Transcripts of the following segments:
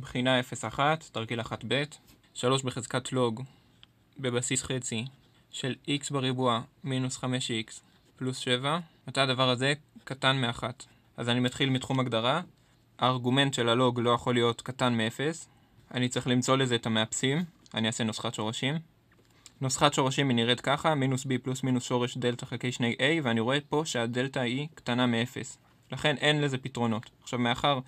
בחינה 0.1, תרגיל 1ב', 3 בחזקת לוג בבסיס חצי של x בריבוע מינוס 5x פלוס 7, מתי הדבר הזה קטן מ-1. אז אני מתחיל מתחום הגדרה, הארגומנט של הלוג לא יכול להיות קטן מ-0, אני צריך למצוא לזה את המאפסים, אני אעשה נוסחת שורשים. נוסחת שורשים היא נראית ככה, מינוס b פלוס מינוס שורש דלתא חלקי שני a ואני רואה פה שהדלתא היא קטנה מ-0. לכן אין לזה פתרונות. עכשיו מאחר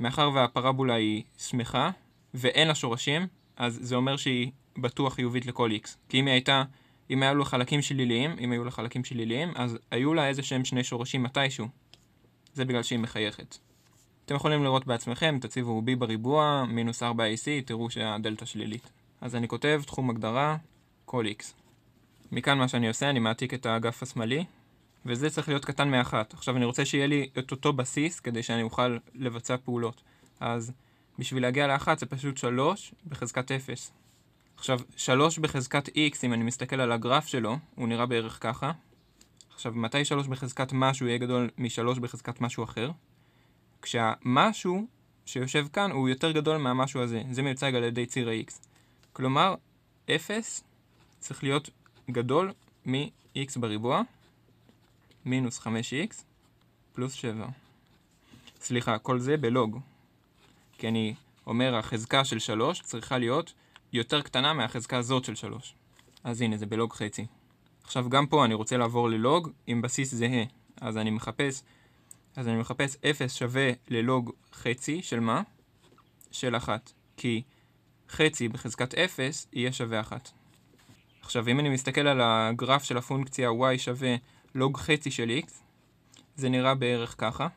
מאחר והפרבולה היא שמחה, ואין לה שורשים, אז זה אומר שהיא בטוח חיובית לכל x. כי אם היא הייתה, אם היו לה חלקים שליליים, אם היו לה חלקים שליליים, אז היו לה איזה שהם שני שורשים מתישהו. זה בגלל שהיא מחייכת. אתם יכולים לראות בעצמכם, תציבו b בריבוע, מינוס 4ac, תראו שהדלתא שלילית. אז אני כותב תחום הגדרה, כל x. מכאן מה שאני עושה, אני מעתיק את האגף השמאלי, וזה צריך להיות קטן מאחת. עכשיו אני רוצה שיהיה לי את אותו בסיס כדי שאני אוכל לבצע פעולות. אז בשביל להגיע לאחת זה פשוט 3 בחזקת 0. עכשיו, 3 בחזקת x, אם אני מסתכל על הגרף שלו, הוא נראה בערך ככה. עכשיו, מתי 3 בחזקת משהו יהיה גדול מ-3 בחזקת משהו אחר? כשהמשהו שיושב כאן הוא יותר גדול מהמשהו הזה. זה מיוצג על ידי ציר ה-x. כלומר, 0 צריך להיות גדול מ-x בריבוע, מינוס 5x פלוס 7. סליחה, כל זה בלוג. כי אני אומר החזקה של 3 צריכה להיות יותר קטנה מהחזקה הזאת של 3. אז הנה, זה בלוג חצי. עכשיו גם פה אני רוצה לעבור ללוג עם בסיס זהה. אז אני מחפש, אז אני מחפש 0 שווה ללוג חצי של מה? של 1. כי חצי בחזקת 0 יהיה שווה 1. עכשיו אם אני מסתכל על הגרף של הפונקציה y שווה לוג חצי של x, זה נראה בערך ככה,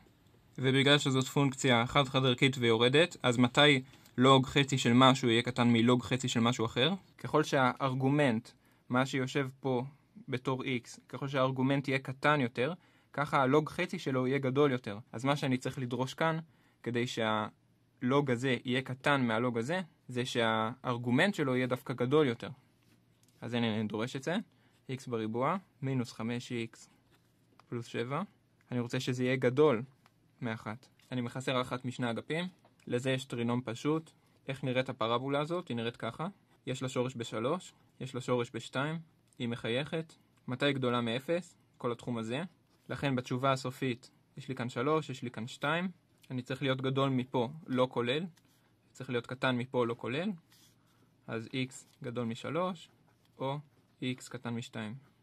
ובגלל שזאת פונקציה חד חד ערכית ויורדת, אז מתי לוג חצי של משהו יהיה קטן מלוג חצי של משהו אחר? ככל שהארגומנט, מה שיושב פה בתור x, ככל שהארגומנט יהיה קטן יותר, ככה הלוג חצי שלו יהיה גדול יותר. אז מה שאני צריך לדרוש כאן, כדי שהלוג הזה יהיה קטן מהלוג הזה, זה שהארגומנט שלו יהיה דווקא גדול יותר. אז הנה אני דורש את זה. x בריבוע מינוס 5x פלוס 7. אני רוצה שזה יהיה גדול מאחת. אני מחסר אחת משני אגפים, לזה יש טרינום פשוט. איך נראית הפרבולה הזאת? היא נראית ככה. יש לה שורש ב-3, יש לה שורש ב-2, היא מחייכת. מתי היא גדולה מ-0? כל התחום הזה. לכן בתשובה הסופית יש לי כאן 3, יש לי כאן 2. אני צריך להיות גדול מפה, לא כולל. צריך להיות קטן מפה, לא כולל. אז x גדול מ-3, או x קטן מ-2.